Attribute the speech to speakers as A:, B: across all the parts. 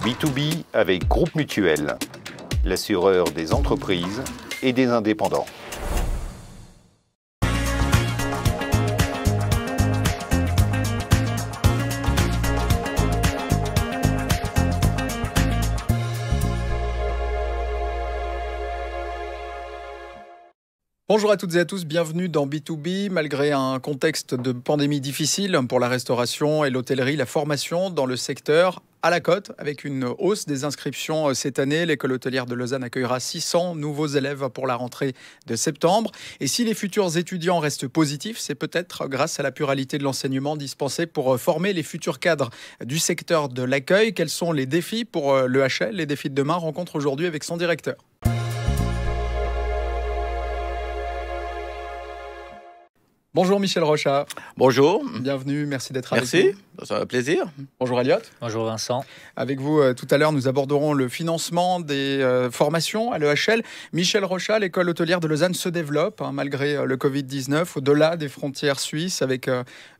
A: B2B avec Groupe Mutuel, l'assureur des entreprises et des indépendants.
B: Bonjour à toutes et à tous, bienvenue dans B2B. Malgré un contexte de pandémie difficile pour la restauration et l'hôtellerie, la formation dans le secteur à la cote, avec une hausse des inscriptions euh, cette année. L'école hôtelière de Lausanne accueillera 600 nouveaux élèves pour la rentrée de septembre. Et si les futurs étudiants restent positifs, c'est peut-être grâce à la pluralité de l'enseignement dispensé pour euh, former les futurs cadres du secteur de l'accueil. Quels sont les défis pour euh, le HL Les défis de demain rencontre aujourd'hui avec son directeur. Bonjour Michel Rocha. Bonjour. Bienvenue, merci d'être avec nous. Merci, ça un plaisir. Bonjour Elliot. Bonjour Vincent. Avec vous, euh, tout à l'heure, nous aborderons le financement des euh, formations à l'EHL. Michel Rocha, l'école hôtelière de Lausanne se développe hein, malgré euh, le Covid-19 au-delà des frontières suisses avec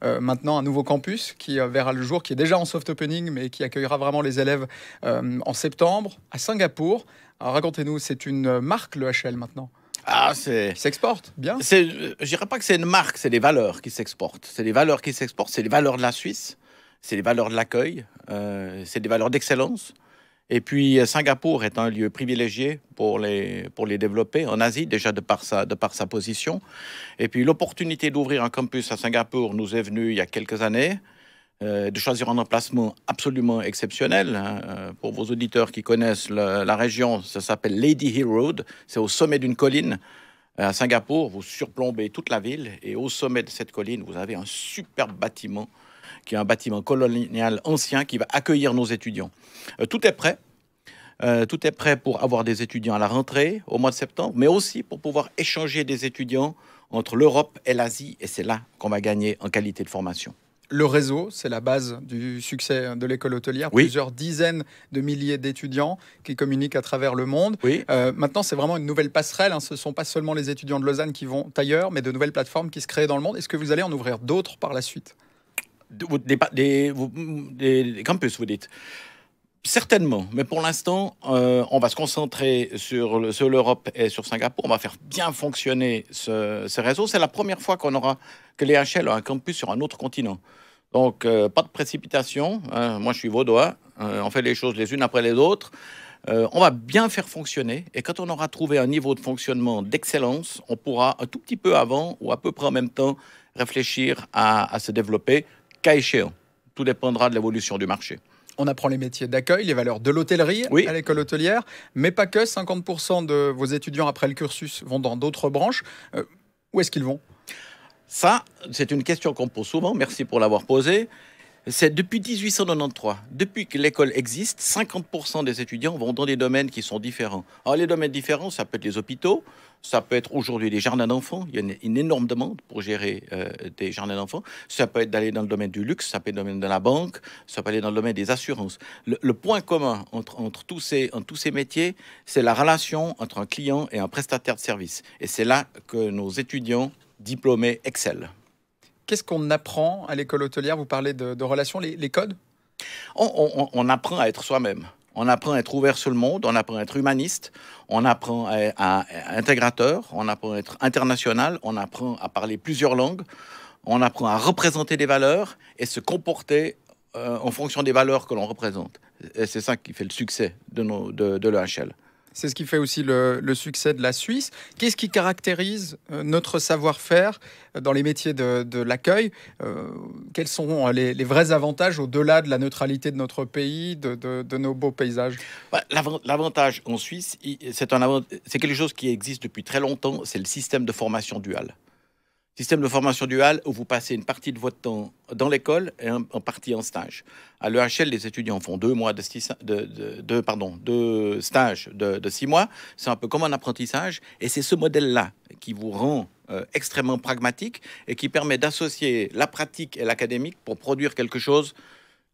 B: maintenant un nouveau campus qui verra le jour, qui est déjà en soft opening mais qui accueillera vraiment les élèves en septembre à Singapour. Racontez-nous, c'est une marque l'EHL maintenant
C: ah, c'est. S'exporte Bien. C'est, euh, je dirais pas que c'est une marque, c'est des valeurs qui s'exportent. C'est des valeurs qui s'exportent, c'est les valeurs de la Suisse, c'est les valeurs de l'accueil, euh, c'est des valeurs d'excellence. Et puis, euh, Singapour est un lieu privilégié pour les, pour les développer en Asie, déjà de par sa position. Et puis, l'opportunité d'ouvrir un campus à Singapour nous est venue il y a quelques années. Euh, de choisir un emplacement absolument exceptionnel. Hein, euh, pour vos auditeurs qui connaissent la région, ça s'appelle Lady Hill Road. C'est au sommet d'une colline euh, à Singapour. Vous surplombez toute la ville et au sommet de cette colline, vous avez un superbe bâtiment qui est un bâtiment colonial ancien qui va accueillir nos étudiants. tout est prêt. tout est prêt pour avoir des étudiants à la rentrée au mois de septembre, mais aussi pour pouvoir échanger des étudiants entre l'Europe et l'Asie. Et c'est là qu'on va gagner en qualité de formation
B: le réseau, c'est la base du succès de l'école hôtelière. Plusieurs dizaines de milliers d'étudiants qui communiquent à travers le monde. Euh, maintenant, c'est vraiment une nouvelle passerelle. Hein. Ce ne sont pas seulement les étudiants de Lausanne qui vont ailleurs, mais de nouvelles plateformes qui se créent dans le monde. Est-ce que vous allez en ouvrir d'autres par la suite des, campus, vous dites
C: Certainement, mais pour l'instant, euh, on va se concentrer sur l'Europe et sur Singapour. On va faire bien fonctionner ce, réseau. C'est la première fois qu'on aura que l'EHL a un campus sur un autre continent. Donc, euh, pas de précipitation. Hein. moi, je suis vaudois. Euh, on fait les choses les unes après les autres. on va bien faire fonctionner. Et quand on aura trouvé un niveau de fonctionnement d'excellence, on pourra un tout petit peu avant ou à peu près en même temps réfléchir à, à se développer, cas échéant. Tout dépendra de l'évolution du marché.
B: On apprend les métiers d'accueil, les valeurs de l'hôtellerie à l'école hôtelière, mais pas que. 50% de vos étudiants après le cursus vont dans d'autres branches. Euh, où est-ce qu'ils vont Ça,
C: c'est une question qu'on pose souvent. Merci pour l'avoir posée. C'est depuis 1893, depuis que l'école existe, 50% des étudiants vont dans des domaines qui sont différents. Alors les domaines différents, ça peut être les hôpitaux, ça peut être aujourd'hui des jardins d'enfants. Il y a une, énorme demande pour gérer euh, des jardins d'enfants. Ça peut être d'aller dans le domaine du luxe, ça peut être dans le domaine de la banque, ça peut aller dans le domaine des assurances. Le, point commun entre, tous ces, tous ces métiers, c'est la relation entre un client et un prestataire de service. Et c'est là que nos étudiants diplômés excellent.
B: Qu'est-ce qu'on apprend à l'école hôtelière Vous parlez de, relations, les, codes on
C: apprend à être soi-même. On apprend à être ouvert sur le monde, on apprend à être humaniste, on apprend à, être intégrateur, on apprend à être international, on apprend à parler plusieurs langues, on apprend à représenter des valeurs et se comporter euh, en fonction des valeurs que l'on représente. Et c'est ça qui fait le succès de, nos, de, de l'EHL.
B: C'est ce qui fait aussi le, succès de la Suisse. Qu'est-ce qui caractérise euh, notre savoir-faire euh, dans les métiers de, l'accueil euh, Quels sont les, vrais avantages au-delà de la neutralité de notre pays, de, de nos beaux paysages bah, L'avantage en Suisse, c'est quelque
C: chose qui existe depuis très longtemps, c'est le système de formation dual. Système de formation dual où vous passez une partie de votre temps dans l'école et en partie en stage. À l'EHL, les étudiants font deux mois de, de, stages de, six mois. C'est un peu comme un apprentissage. Et c'est ce modèle-là qui vous rend euh, extrêmement pragmatique et qui permet d'associer la pratique et l'académique pour produire quelque chose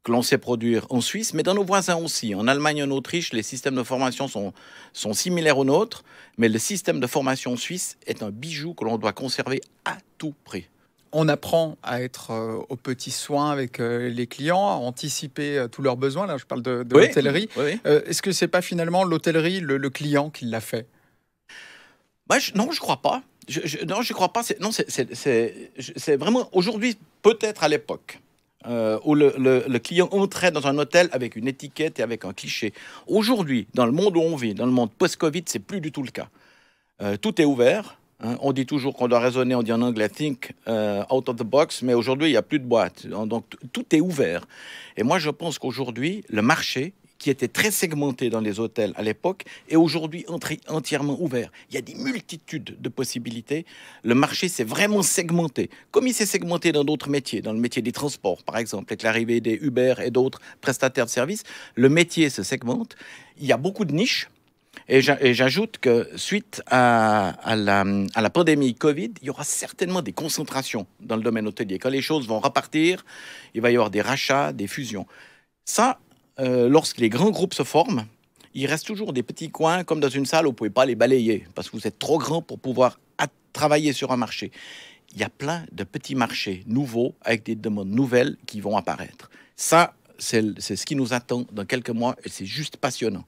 C: que l'on sait produire en Suisse, mais dans nos voisins aussi. En Allemagne, en Autriche, les systèmes de formation sont, sont similaires aux nôtres, mais le système de formation suisse est un bijou que l'on doit conserver à tout prix.
B: On apprend à être euh, aux petits soins avec euh, les clients, à anticiper euh, tous leurs besoins. Là, je parle de, l'hôtellerie. Est-ce que c'est pas finalement l'hôtellerie, le, client qui l'a fait Non, bah, je, Non, je crois pas. Je, je, non, crois pas. Non, c'est vraiment
C: aujourd'hui, peut-être à l'époque. Euh, où le, client entrait dans un hôtel avec une étiquette et avec un cliché. Aujourd'hui, dans le monde où on vit, dans le monde post-Covid, c'est plus du tout le cas. Euh, tout est ouvert. Hein. On dit toujours qu'on doit raisonner, on dit en anglais think euh, out of the box, mais aujourd'hui, il n'y a plus de boîte. Donc tout est ouvert. Et moi, je pense qu'aujourd'hui, le marché, qui était très segmenté dans les hôtels à l'époque est aujourd'hui entièrement ouvert. Il y a des multitudes de possibilités. Le marché s'est vraiment segmenté, comme il s'est segmenté dans d'autres métiers, dans le métier des transports par exemple, avec l'arrivée des Uber et d'autres prestataires de services. Le métier se segmente. Il y a beaucoup de niches. Et j'ajoute que suite à, à, la, à, la, pandémie Covid, il y aura certainement des concentrations dans le domaine hôtelier. Quand les choses vont repartir, il va y avoir des rachats, des fusions. Ça, euh, lorsque les grands groupes se forment, il reste toujours des petits coins, comme dans une salle, où vous pouvez pas les balayer, parce que vous êtes trop grand pour pouvoir travailler sur un marché. Il y a plein de petits marchés nouveaux, avec des demandes nouvelles qui vont apparaître. Ça, c'est ce qui nous attend
B: dans quelques mois, et c'est juste passionnant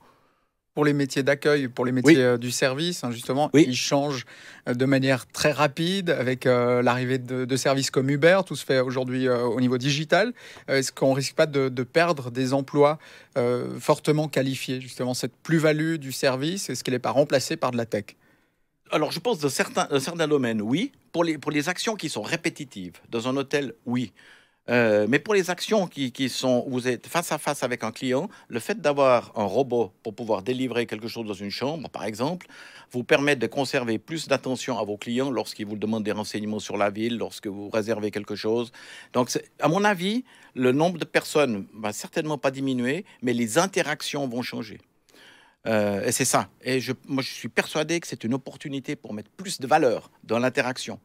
B: pour les métiers d'accueil, pour les métiers euh, du service, hein, justement, ils changent euh, de manière très rapide avec euh, l'arrivée de, services comme Uber. Tout se fait aujourd'hui au niveau digital. Est-ce qu'on risque pas de, perdre des emplois fortement qualifiés, justement, cette plus-value du service Est-ce qu'elle n'est pas remplacée par de la tech alors, je pense dans certains, certains domaines, oui. Pour les, pour les actions qui sont répétitives,
C: dans un hôtel, oui. Euh, mais pour les actions qui, sont, vous êtes face à face avec un client, le fait d'avoir un robot pour pouvoir délivrer quelque chose dans une chambre, par exemple, vous permet de conserver plus d'attention à vos clients lorsqu'ils vous demandent des renseignements sur la ville, lorsque vous réservez quelque chose. Donc, à mon avis, le nombre de personnes ne va certainement pas diminuer, mais les interactions vont changer. Euh, et c'est ça. Et moi, je suis persuadé que c'est une opportunité pour mettre plus de valeur dans l'interaction.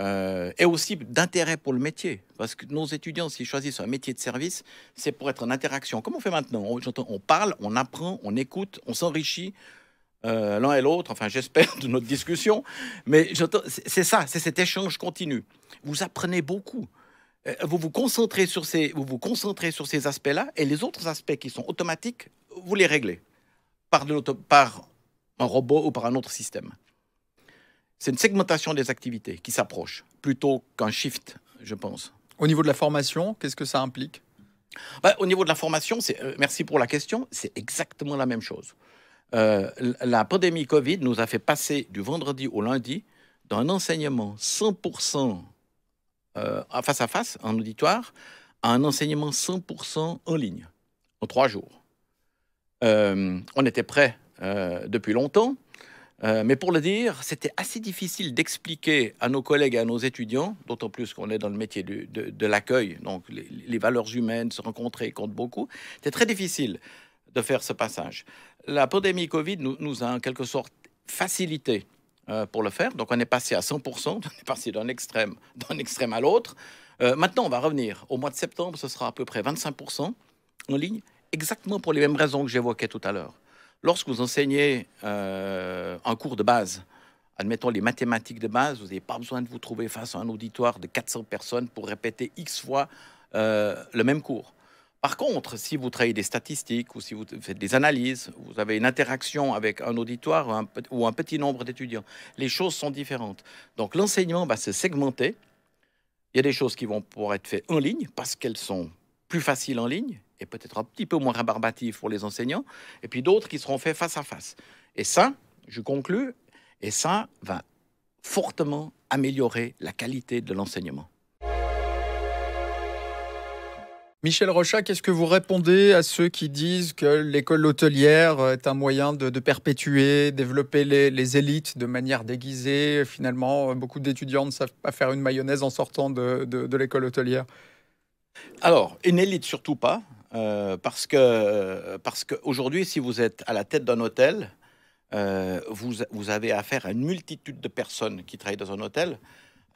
C: Euh, et aussi d'intérêt pour le métier. Parce que nos étudiants, s'ils choisissent un métier de service, c'est pour être en interaction. Comme on fait maintenant, on, parle, on apprend, on écoute, on s'enrichit euh, l'un et l'autre, enfin j'espère, de notre discussion. Mais c'est ça, c'est cet échange continu. Vous apprenez beaucoup. Euh, vous vous concentrez sur ces, vous vous concentrez sur ces aspects-là et les autres aspects qui sont automatiques, vous les réglez par, de par un robot ou par un autre système. C'est une segmentation des activités qui s'approche plutôt qu'un shift, je pense. Au niveau de la formation, qu'est-ce que ça implique bah, Au niveau de la formation, euh, merci pour la question, c'est exactement la même chose. Euh, la pandémie Covid nous a fait passer du vendredi au lundi d'un enseignement 100% euh, face à face, en auditoire, à un enseignement 100% en ligne, en trois jours. on était prêts depuis longtemps. Euh, mais pour le dire, c'était assez difficile d'expliquer à nos collègues et à nos étudiants, d'autant plus qu'on est dans le métier de, l'accueil, donc les, valeurs humaines, se rencontrer compte beaucoup. C'était très difficile de faire ce passage. La pandémie Covid nous, a en quelque sorte facilité euh, pour le faire. Donc on est passé à 100%, on est passé d'un extrême, extrême à l'autre. Euh, maintenant, on va revenir. Au mois de septembre, ce sera à peu près 25% en ligne, exactement pour les mêmes raisons que j'évoquais tout à l'heure. Lorsque vous enseignez euh, un cours de base, admettons les mathématiques de base, vous n'avez pas besoin de vous trouver face à un auditoire de 400 personnes pour répéter X fois euh, le même cours. Par contre, si vous travaillez des statistiques ou si vous faites des analyses, vous avez une interaction avec un auditoire ou un, petit nombre d'étudiants. Les choses sont différentes. Donc l'enseignement va se segmenter. Il y a des choses qui vont pouvoir être faites en ligne parce qu'elles sont plus facile en ligne et peut-être un petit peu moins rébarbatif pour les enseignants, et puis d'autres qui seront faits face à face. Et ça, je conclue, et ça va fortement améliorer la qualité de l'enseignement.
B: Michel Rochat, qu'est-ce que vous répondez à ceux qui disent que l'école hôtelière est un moyen de, perpétuer, développer les, élites de manière déguisée Finalement, beaucoup d'étudiants ne savent pas faire une mayonnaise en sortant de, de l'école hôtelière. Alors, une élite surtout pas, euh, parce
C: que parce qu'aujourd'hui, si vous êtes à la tête d'un hôtel, euh, vous, avez affaire à une multitude de personnes qui travaillent dans un hôtel,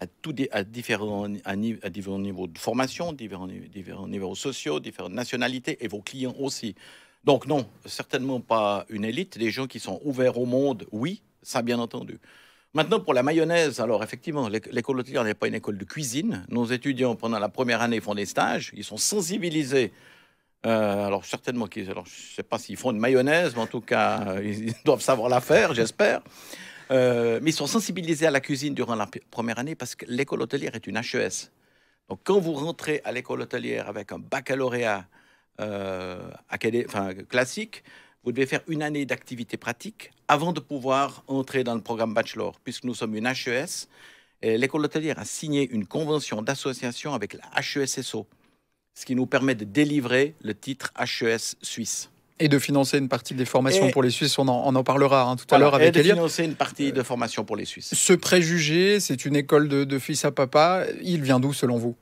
C: à, à, différents, niveaux de formation, différents, différents niveaux sociaux, différentes nationalités, et vos clients aussi. Donc non, certainement pas une élite, des gens qui sont ouverts au monde, oui, ça bien entendu. Maintenant, pour la mayonnaise, alors effectivement, l'école hôtelière n'est pas une école de cuisine. Nos étudiants, pendant la première année, font des stages. Ils sont sensibilisés. Euh, alors, certainement qu'ils. Alors, je ne sais pas s'ils font une mayonnaise, mais en tout cas, euh, ils doivent savoir la faire, j'espère. Euh, mais ils sont sensibilisés à la cuisine durant la première année parce que l'école hôtelière est une HES. Donc, quand vous rentrez à l'école hôtelière avec un baccalauréat classique, vous devez faire une année d'activité pratique avant de pouvoir entrer dans le programme bachelor, puisque nous sommes une HES. L'école hôtelière a signé une convention d'association avec la HESSO, ce qui nous permet de délivrer le titre HES
B: suisse. Et de financer une partie des formations pour les Suisses, on en, parlera hein, tout à l'heure avec Et de financer
C: une partie de euh, formation pour les Suisses.
B: Ce préjugé, c'est une école de fils à papa, il vient d'où selon vous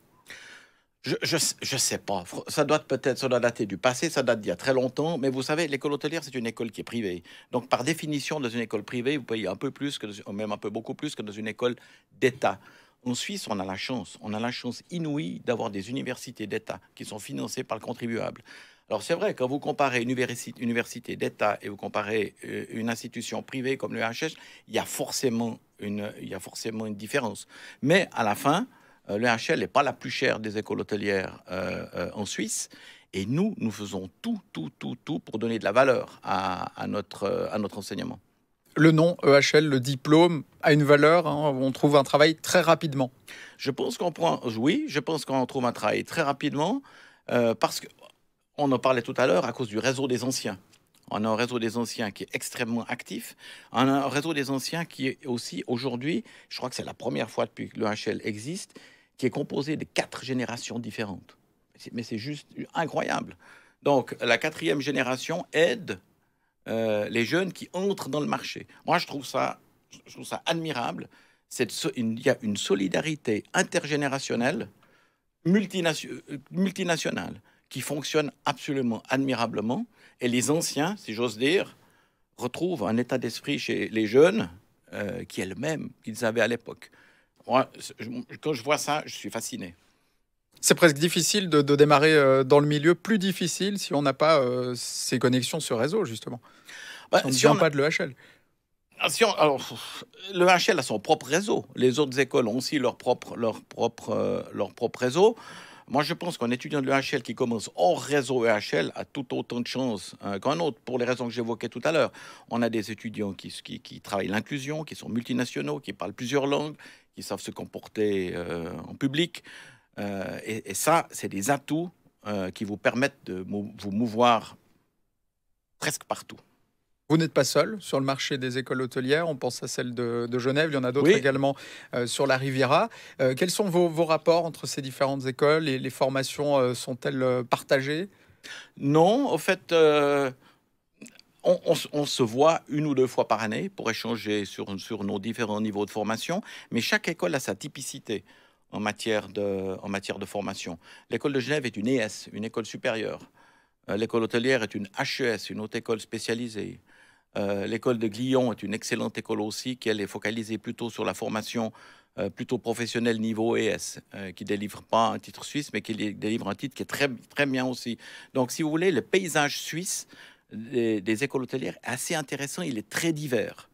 C: je ne sais pas. Ça doit peut-être, dater du passé, ça date d'il y a très longtemps. Mais vous savez, l'école hôtelière, c'est une école qui est privée. Donc, par définition, dans une école privée, vous payez un peu plus, même un peu beaucoup plus que dans une école d'État. En Suisse, on a la chance, on a la chance inouïe d'avoir des universités d'État qui sont financées par le contribuable. Alors c'est vrai, quand vous comparez une université, d'État et vous comparez euh, une institution privée comme le HH, il y a forcément une différence. Mais à la fin, euh, L'EHL n'est pas la plus chère des écoles hôtelières euh, euh, en Suisse. Et nous, nous faisons tout, tout, tout, tout pour donner de la valeur à, notre, enseignement.
B: Le nom EHL, le diplôme, a une valeur. Hein. on trouve un travail très rapidement. Je pense qu'on prend,
C: oui, je pense qu'on trouve un travail très rapidement parce qu'on en parlait tout à l'heure à cause du réseau des anciens. On a un réseau des anciens qui est extrêmement actif. On a un réseau des anciens qui est aussi aujourd'hui, je crois que c'est la première fois depuis que le existe, qui est composé de quatre générations différentes. Mais c'est juste incroyable. Donc la quatrième génération aide euh, les jeunes qui entrent dans le marché. Moi, je trouve ça, je trouve ça admirable. il y a une solidarité intergénérationnelle, multinationale, euh, qui fonctionne absolument admirablement. Et les anciens, si j'ose dire, retrouvent un état d'esprit chez les jeunes euh, qui est le même qu'ils avaient à l'époque. Moi, quand je vois ça, je suis fasciné.
B: C'est presque difficile de, démarrer euh, dans le milieu, plus difficile si on n'a pas euh, ces connexions ce réseau, justement. Bah, on ne vient pas de l'EHL. L'EHL ah,
C: alors, le a son propre réseau. Les autres écoles ont aussi leur propre, leur propre, leur propre réseau. Moi, je pense qu'un étudiant de l'EHL qui commence hors réseau EHL a tout autant de chances hein, qu'un autre, pour les raisons que j'évoquais tout à l'heure. On a des étudiants qui, travaillent l'inclusion, qui sont multinationaux, qui parlent plusieurs langues, qui savent se comporter euh, en public. Euh, et, ça, c'est des atouts euh, qui vous permettent de vous mouvoir
B: presque partout. Vous n'êtes pas seul sur le marché des écoles hôtelières. On pense à celle de, Genève. Il y en a d'autres également euh, sur la Riviera. Euh, quels sont vos, rapports entre ces différentes écoles et Les formations euh, sont-elles partagées Non, en
C: fait. On, se voit une ou deux fois par année pour échanger sur, sur nos différents niveaux de formation, mais chaque école a sa typicité en matière de, en matière de formation. L'école de Genève est une ES, une école supérieure. L'école hôtelière est une HES, une haute école spécialisée. Euh, l'école de Glion est une excellente école aussi, qui est focalisée plutôt sur la formation euh, plutôt professionnelle niveau ES, qui euh, qui délivre pas un titre suisse, mais qui délivre un titre qui est très, très bien aussi. Donc, si vous voulez, le paysage suisse des, écoles hôtelières est assez intéressant, il est très divers.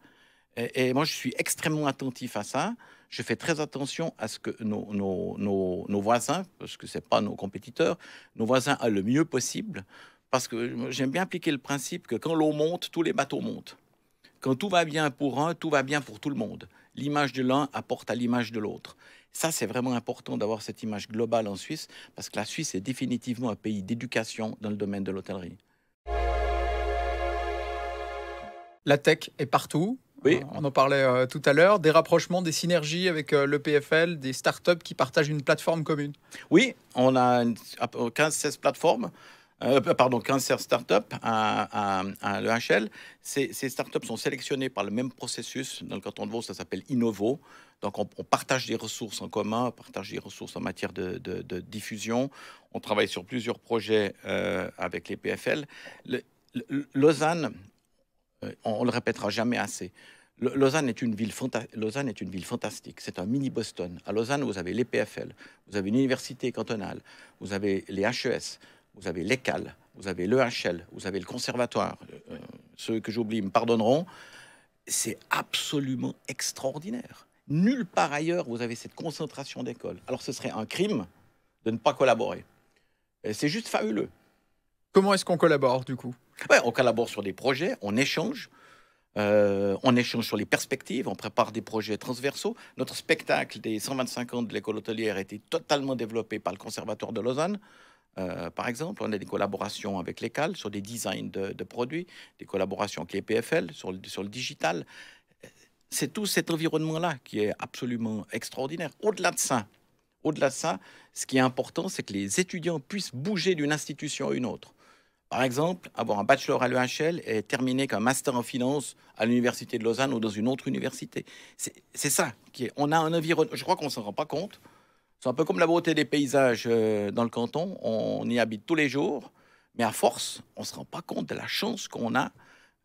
C: Et, moi, je suis extrêmement attentif à ça. Je fais très attention à ce que nos, nos voisins, parce que ce n'est pas nos compétiteurs, nos voisins aient le mieux possible parce que j'aime bien appliquer le principe que quand l'eau monte, tous les bateaux montent. Quand tout va bien pour un, tout va bien pour tout le monde. L'image de l'un apporte à l'image de l'autre. Ça, c'est vraiment important d'avoir cette image globale en Suisse, parce que la Suisse est définitivement un pays d'éducation dans le domaine de l'hôtellerie.
B: La tech est partout. Oui. Euh, on en parlait euh, tout à l'heure. Des rapprochements, des synergies avec l'EPFL, euh, le PFL, des startups qui partagent une plateforme commune. Oui,
C: on a 15-16 plateformes.
B: Euh, pardon, Cancer
C: Startup à, à, l'EHL. Ces, startups sont sélectionnées par le même processus. Dans le canton de Vaud, ça s'appelle Innovo. Donc, on, partage des ressources en commun, on partage des ressources en matière de, diffusion. On travaille sur plusieurs projets euh, avec les PFL. Lausanne, euh, on, le répétera jamais assez. Lausanne est, une ville Lausanne est une ville fantastique. C'est un mini Boston. À Lausanne, vous avez les PFL, vous avez une université cantonale, vous avez les HES, vous avez l'ECAL, vous avez le l'EHL, vous avez le conservatoire, euh, ceux que j'oublie me pardonneront, c'est absolument extraordinaire. Nulle part ailleurs, vous avez cette concentration d'écoles. Alors ce serait un crime de ne pas collaborer. C'est juste fabuleux. Comment est-ce qu'on collabore du coup On collabore sur des projets, on échange, euh, on échange sur les perspectives, on prépare des projets transversaux. Notre spectacle des 125 ans de l'école hôtelière a été totalement développé par le Conservatoire de Lausanne. Euh, par exemple, on a des collaborations avec les sur des designs de, produits, des collaborations avec les PFL sur le, sur le digital. C'est tout cet environnement-là qui est absolument extraordinaire. Au-delà de ça, au-delà de ça, ce qui est important, c'est que les étudiants puissent bouger d'une institution à une autre. Par exemple, avoir un bachelor à l'UHL et terminer un master en finance à l'université de Lausanne ou dans une autre université. C'est ça. Qui on a un environnement. Je crois qu'on ne s'en rend pas compte. C'est un peu comme la beauté des paysages euh, dans le canton. On y habite tous les jours, mais à force, on ne se rend pas compte de la chance qu'on a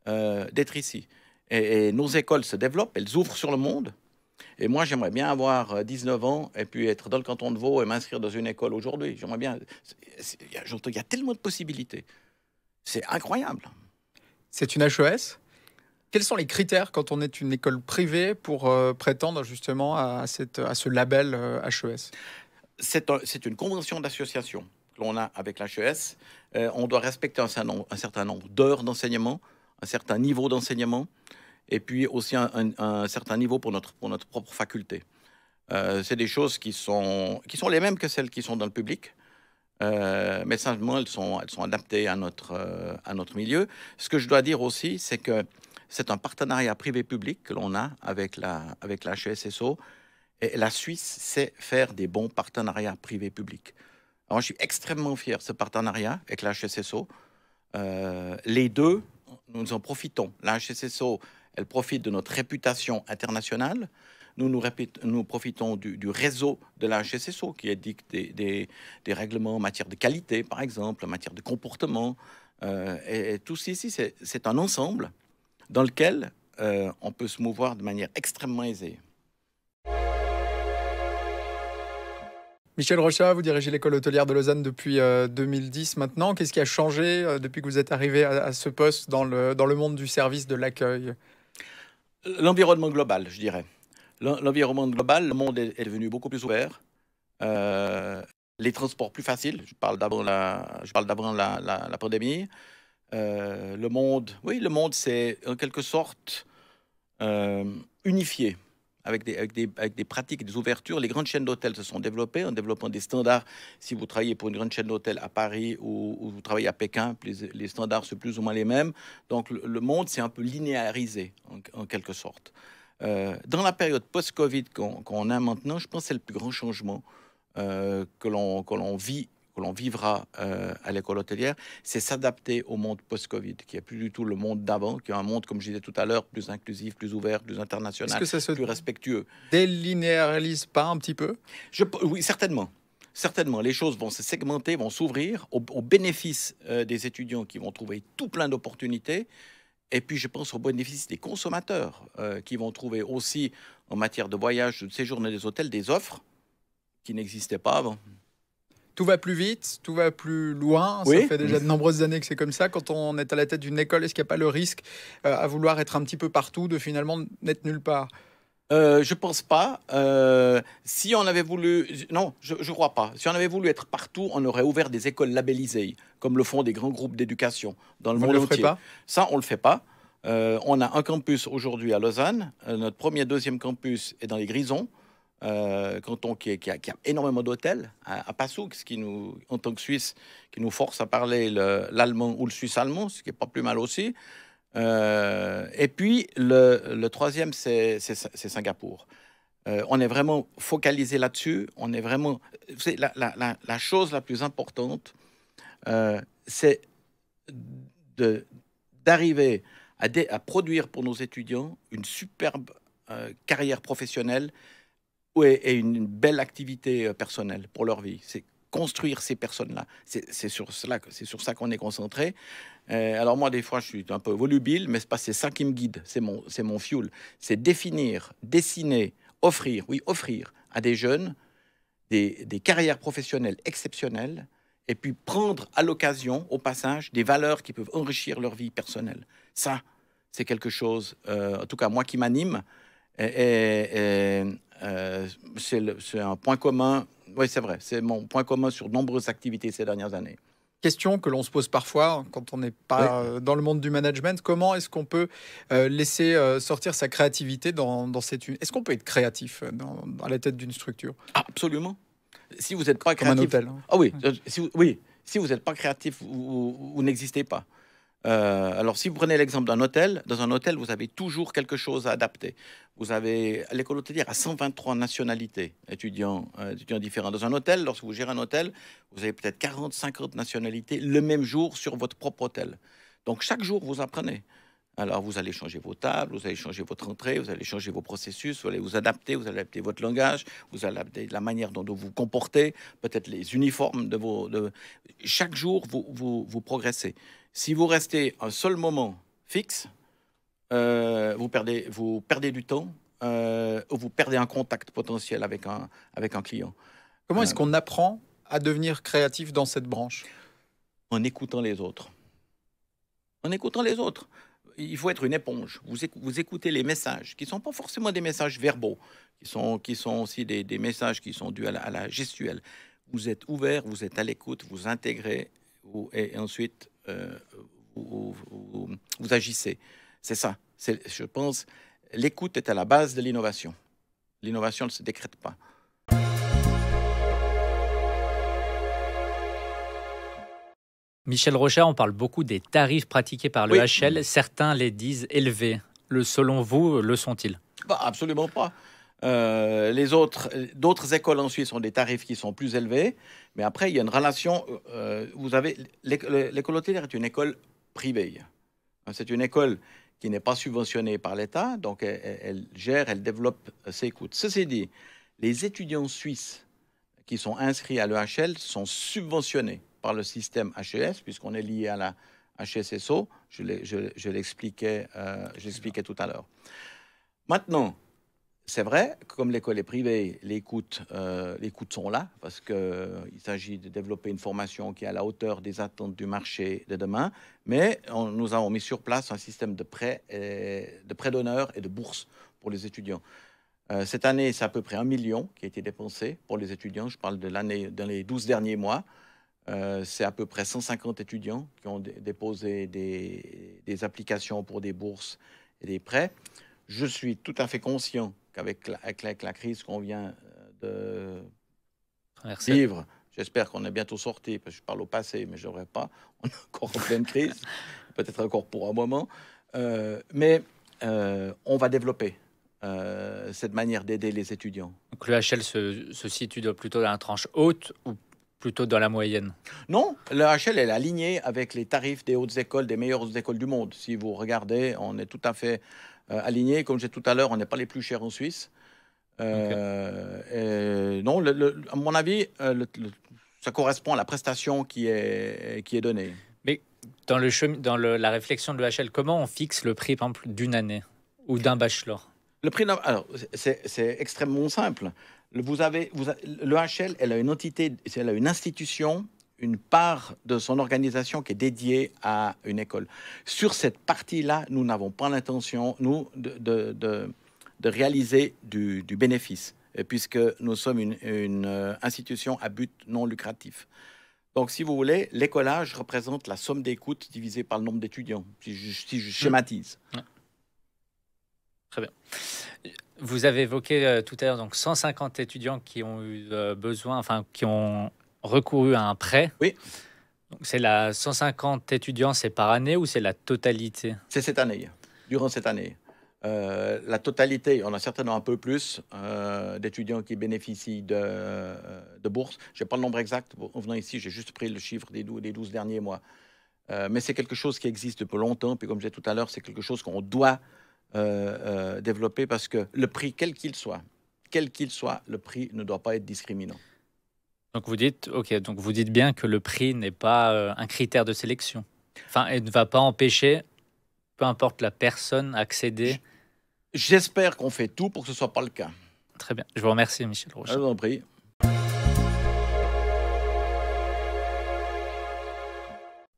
C: euh, d'être ici. Et, nos écoles se développent, elles ouvrent sur le monde. Et moi, j'aimerais bien avoir 19 euh, ans et puis être dans le canton de Vaud et m'inscrire dans une école aujourd'hui. J'aimerais bien. Il y a tellement de possibilités. C'est
B: incroyable. C'est une HES quels sont les critères quand on est une école privée pour euh, prétendre justement à, cette, à ce label HES euh,
C: e c'est, une convention d'association que l'on a avec l'HES. Euh, on doit respecter un, certain nombre d'heures d'enseignement, un certain niveau d'enseignement, et puis aussi un, certain niveau pour notre, pour notre propre faculté. c'est des choses qui sont, qui sont les mêmes que celles qui sont dans le public. mais simplement, elles sont, sont adaptées à notre, à notre milieu. Ce que je dois dire aussi, c'est que c'est un partenariat privé-public que l'on a avec la, avec la HESSO. Et la Suisse sait faire des bons partenariats privé publics Alors, je suis extrêmement fier de ce partenariat avec la euh, les deux, nous en profitons. La elle profite de notre réputation internationale. Nous, nous, nous profitons du, réseau de la qui édicte des, des, règlements en matière de qualité, par exemple, en matière de comportement. Euh, et, et, tout ceci, c'est un ensemble dans lequel euh, on peut se mouvoir de manière extrêmement aisée.
B: Michel Rochat, vous dirigez l'école hôtelière de Lausanne depuis 2010 euh, maintenant. Qu'est-ce qui a changé euh, depuis que vous êtes arrivé à, ce poste dans le, dans le monde du service de l'accueil L'environnement global, je dirais. L'environnement global, le monde est, devenu beaucoup plus ouvert.
C: les transports plus faciles, je parle d'abord la, je parle la, la, la pandémie. Euh, le monde. Oui, le monde, c'est en quelque sorte euh, unifié. Avec des, avec, des, avec des, pratiques, des ouvertures. Les grandes chaînes d'hôtels se sont développées en développant des standards. Si vous travaillez pour une grande chaîne d'hôtels à Paris ou, vous travaillez à Pékin, les, les, standards sont plus ou moins les mêmes. Donc le, monde s'est un peu linéarisé en, quelque sorte. Euh, dans la période post-Covid qu'on a maintenant, je pense que c'est le plus grand changement que l'on vit que l'on vivra euh, à l'école hôtelière, c'est s'adapter au monde post-Covid, qui n'est plus du tout le monde d'avant, qui est un monde, comme je disais tout à l'heure, plus inclusif, plus ouvert, plus international, que ça plus respectueux. Délinéarise pas un petit peu Oui, certainement certainement, les choses vont se segmenter, vont s'ouvrir au, bénéfice euh, des étudiants qui vont trouver tout plein d'opportunités. Et puis, je pense au bénéfice des consommateurs euh, qui vont trouver aussi, en matière de voyage, de séjourner des hôtels, des offres qui n'existaient pas avant
B: tout va plus vite, tout va plus loin. Ça fait déjà de nombreuses années que c'est comme ça. Quand on est à la tête d'une école, est-ce qu'il n'y a pas le risque euh, à vouloir être un petit peu partout, de finalement n'être nulle part euh, je pense pas. Euh, si on avait voulu, non, je, ne crois
C: pas. Si on avait voulu être partout, on aurait ouvert des écoles labellisées, comme le font des grands groupes d'éducation dans le monde entier. Ça, on le fait pas. Euh, on a un campus aujourd'hui à Lausanne. notre premier, deuxième campus est dans les Grisons euh, canton qui, a, énormément d'hôtels, à, à ce qui nous, en tant que Suisse, qui nous force à parler l'allemand ou le suisse allemand, ce qui est pas plus mal aussi. Euh, et puis le, troisième, c'est Singapour. Euh, on est vraiment focalisé là-dessus. On est vraiment. la, chose la plus importante, euh, c'est d'arriver à, produire pour nos étudiants une superbe carrière professionnelle et une belle activité euh, personnelle pour leur vie. C'est construire ces personnes-là. C'est sur cela que c'est sur ça qu'on est concentré. Euh, alors moi, des fois, je suis un peu volubile, mais c'est pas ça qui me guide. C'est mon c'est mon fuel. C'est définir, dessiner, offrir, oui, offrir à des jeunes des, carrières professionnelles exceptionnelles et puis prendre à l'occasion, au passage, des valeurs qui peuvent enrichir leur vie personnelle. Ça, c'est quelque chose, euh, en tout cas moi, qui m'anime. et, et, euh, c'est un point commun. Oui, c'est vrai. C'est
B: mon point commun sur nombreuses activités ces dernières années. Question que l'on se pose parfois quand on n'est pas euh, dans le monde du management. Comment est-ce qu'on peut euh, laisser sortir sa créativité dans, dans cette... Est-ce qu'on peut être créatif dans, la tête d'une structure Absolument. Si vous
C: n'êtes pas créatif... Hein. Ah oui, si oui. Si vous n'êtes pas créatif, vous n'existez pas. Euh, alors, si vous prenez l'exemple d'un hôtel, dans un hôtel, vous avez toujours quelque chose à adapter. Vous avez, l'école hôtelière à 123 nationalités, étudiants, euh, étudiants différents. Dans un hôtel, lorsque vous gérez un hôtel, vous avez peut-être 40, 50 nationalités le même jour sur votre propre hôtel. Donc, chaque jour, vous apprenez. Alors vous allez changer vos tables, vous allez changer votre entrée, vous allez changer vos processus, vous allez vous adapter, vous allez adapter votre langage, vous allez adapter la manière dont vous vous comportez, peut-être les uniformes de vos... Chaque jour, vous, progressez. Si vous restez un seul moment fixe, euh, vous, perdez, vous perdez du temps, euh, vous perdez un contact potentiel avec un, avec un client. Comment est-ce euh, qu'on apprend à devenir créatif dans cette branche En écoutant les autres. En écoutant les autres il faut être une éponge. Vous, écoutez les messages, qui ne sont pas forcément des messages verbaux, qui sont, qui sont aussi des, messages qui sont dus à la, gestuelle. Vous êtes ouvert, vous êtes à l'écoute, vous intégrez, et, ensuite, euh, vous, agissez. C'est ça. Je pense, l'écoute est à la base de l'innovation. L'innovation ne se décrète pas.
A: Michel Rocher, on parle beaucoup des tarifs pratiqués par le Certains les disent élevés. Le, selon vous, le sont-ils
C: bah, Absolument pas. Euh, les autres, d'autres écoles en Suisse ont des tarifs qui sont plus élevés, mais après il y a une relation. Euh, euh, vous avez l'école hôtelière est une école privée. C'est une école qui n'est pas subventionnée par l'État, donc elle, elle, gère, elle développe ses coûts. Ceci dit, les étudiants suisses qui sont inscrits à l'EHL sont subventionnés par le système HES, puisqu'on est lié à la HSSO. E je l'expliquais euh, tout à l'heure. Maintenant, c'est vrai que comme l'école est privée, les coûts, euh, sont là, parce qu'il euh, s'agit de développer une formation qui est à la hauteur des attentes du marché de demain, mais on, nous avons mis sur place un système de prêts d'honneur et de bourses pour les étudiants. cette année, c'est à peu près un million qui a été dépensé pour les étudiants. Je parle de l'année, dans les 12 derniers mois. Euh, c'est à peu près 150 étudiants qui ont déposé des, applications pour des bourses et des prêts. Je suis tout à fait conscient qu'avec la, crise qu'on vient euh,
A: de vivre,
C: j'espère qu'on est bientôt sorti, parce que je parle au passé, mais je pas, on est encore en pleine crise, peut-être encore pour un moment, euh, mais on va développer cette manière
A: d'aider les étudiants. Donc se, situe plutôt dans la tranche haute ou plutôt dans la moyenne Non, le HL est aligné avec les tarifs des hautes écoles,
C: des meilleures écoles du monde. Si vous regardez, on est tout à fait euh, aligné. Comme j'ai tout à l'heure, on n'est pas les plus chers en Suisse. Euh, non, à mon avis, euh,
A: ça correspond à la prestation qui est, qui est donnée. Mais dans, le chemin, dans la réflexion de l'HL, comment on fixe le prix d'une année ou d'un bachelor le prix, c'est extrêmement simple. Vous avez, le HL, elle a une entité,
C: elle a une institution, une part de son organisation qui est dédiée à une école. Sur cette partie-là, nous n'avons pas l'intention, nous, de, de, de, réaliser du, du, bénéfice, euh, puisque nous sommes une, une, euh, institution à but non lucratif. Donc, si vous voulez, l'écolage représente la somme des coûts divisée par le nombre d'étudiants, si je, mm. schématise.
A: Très bien. Vous avez évoqué euh, tout à l'heure donc 150 étudiants qui ont eu euh, besoin, enfin qui ont recouru à un prêt. Oui. Donc c'est la 150 étudiants, c'est par année ou c'est la totalité C'est cette année, durant cette année.
C: Euh, la totalité, on a certainement un peu plus d'étudiants qui bénéficient de, bourses. Je n'ai pas le nombre exact. En venant ici, j'ai juste pris le chiffre des 12, des 12 derniers mois. mais c'est quelque chose qui existe depuis longtemps. Puis comme je disais tout à l'heure, c'est quelque chose qu'on doit euh, euh parce que le prix, quel qu'il soit, quel qu'il soit, le prix ne doit pas être discriminant.
A: Donc vous dites, ok, donc vous dites bien que le prix n'est pas euh, un critère de sélection. Enfin, il ne va pas empêcher, peu importe la personne, accéder. J'espère qu'on fait tout pour que ce soit pas le cas. Très bien. Je vous remercie, Michel Roche. Je vous en prie.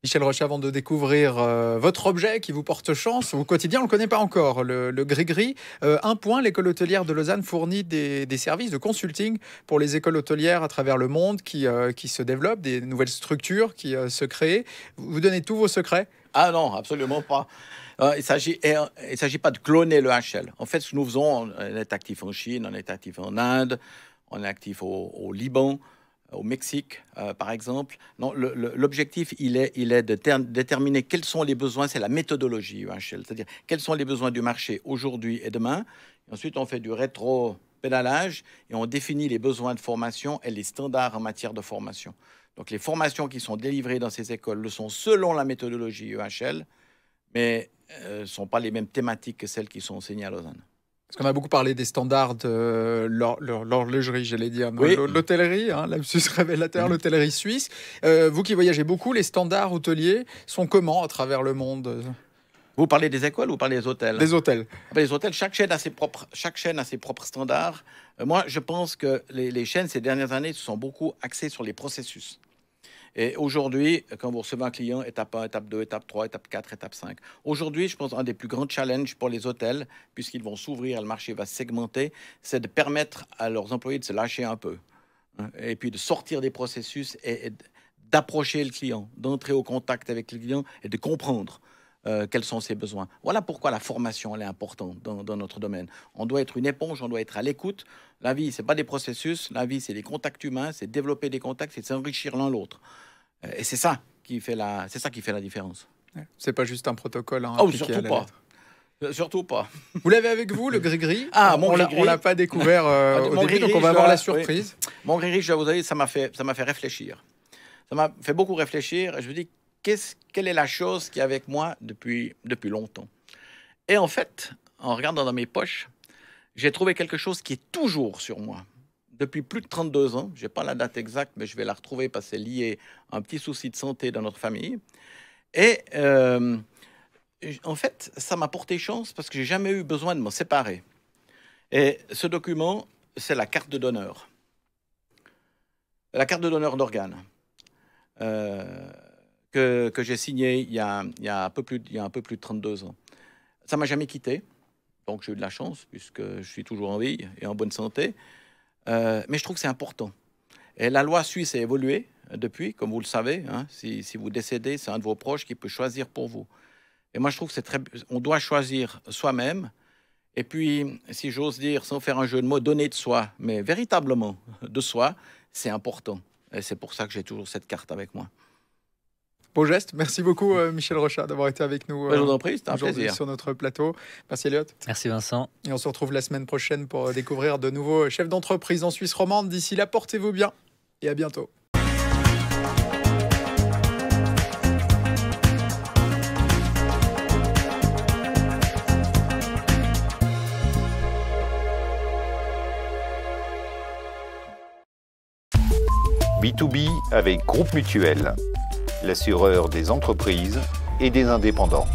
B: Michel Roche, avant de découvrir euh, votre objet qui vous porte chance au quotidien, on ne le connaît pas encore, le gris-gris. Euh, un point, l'école hôtelière de Lausanne fournit des, services de consulting pour les écoles hôtelières à travers le monde qui, euh, se développent, des nouvelles structures qui se créent. Vous donnez tous vos secrets ah non, absolument pas. il ne s'agit, il s'agit pas de cloner le HL. En fait, ce que nous faisons,
C: on est actif en Chine, on est actif en Inde, on est actif au Liban au Mexique, euh, par exemple. l'objectif, il est, il de déterminer quels sont les besoins, c'est la méthodologie, UHL, hein, c'est-à-dire quels sont les besoins du marché aujourd'hui et demain. ensuite, on fait du rétro-pédalage et on définit les besoins de formation et les standards en matière de formation. Donc, les formations qui sont délivrées dans ces écoles le sont selon la méthodologie UHL, e mais ne euh, sont pas les mêmes thématiques que celles qui sont enseignées à Lausanne.
B: Parce qu'on a beaucoup parlé des standards de l'horlogerie, j'allais dire, l'hôtellerie, hein, l'absus révélateur, mm-hmm. l'hôtellerie suisse. Euh, vous qui voyagez beaucoup, les standards hôteliers sont comment à travers le monde
C: Vous parlez des écoles ou vous parlez des hôtels Des hôtels. Ah ben, les hôtels, chaque chaîne a ses propres, chaque chaîne a ses propres standards. Euh, moi, je pense que les, les, chaînes, ces dernières années, se sont beaucoup axées sur les processus. Et aujourd'hui, quand vous recevez un client, étape 1, étape 2, étape 3, étape 4, étape 5. Aujourd'hui, je pense un des plus grands challenges pour les hôtels, puisqu'ils vont s'ouvrir, le marché va segmenter, c'est de permettre à leurs employés de se lâcher un peu. Hein, et puis de sortir des processus et, d'approcher le client, d'entrer au contact avec le client et de comprendre. Euh, quels sont ses besoins. Voilà pourquoi la formation elle est importante dans, dans notre domaine. On doit être une éponge, on doit être à l'écoute. La vie, c'est pas des processus, la vie, c'est des contacts humains, c'est développer des contacts, c'est s'enrichir l'un l'autre. Euh, et c'est ça qui fait la, c'est ça qui fait la différence. C'est pas juste un protocole. Hein, oh, euh, surtout pas.
B: Surtout pas. Vous l'avez avec vous, le gris-gris Ah, mon gris-gris. On l'a pas découvert euh, ah, au gris -gris, donc on va avoir la surprise.
C: Mon gris-gris, je vais vous dire, ça m'a fait, ça m'a fait réfléchir. Ça m'a fait beaucoup réfléchir. Je me dis, quest quelle est la chose qui est avec moi depuis, depuis longtemps Et en fait, en regardant dans mes poches, j'ai trouvé quelque chose qui est toujours sur moi depuis plus de 32 ans. Je n'ai pas la date exacte, mais je vais la retrouver parce que c'est lié à un petit souci de santé dans notre famille. Et euh, en fait, ça m'a porté chance parce que j'ai jamais eu besoin de m'en séparer. Et ce document, c'est la carte de donneur. La carte de donneur d'organes euh, que, j'ai signée il y, a, un peu plus, il y a un peu plus de 32 ans. Ça m'a jamais quitté, donc j'ai eu de la chance puisque je suis toujours en vie et en bonne santé. Euh, mais je trouve que c'est important. Et la loi suisse a évolué depuis, comme vous le savez. Hein. si, si, vous décédez, c'est un de vos proches qui peut choisir pour vous. Et moi, je trouve que c'est très. On doit choisir soi-même. Et puis, si j'ose dire, sans faire un jeu de mots, donner de soi, mais véritablement de soi, c'est important. Et c'est pour ça que j'ai toujours cette carte avec moi.
B: Beau geste. Merci beaucoup, euh, Michel Rochat d'avoir été avec nous bah, euh, aujourd'hui sur notre plateau. Merci, Elliot.
A: Merci, Vincent.
B: Et on se retrouve la semaine prochaine pour euh, découvrir de nouveaux chefs d'entreprise en Suisse romande. D'ici là, portez-vous bien et à bientôt.
A: B2B avec Groupe Mutuel l'assureur des entreprises et des indépendants.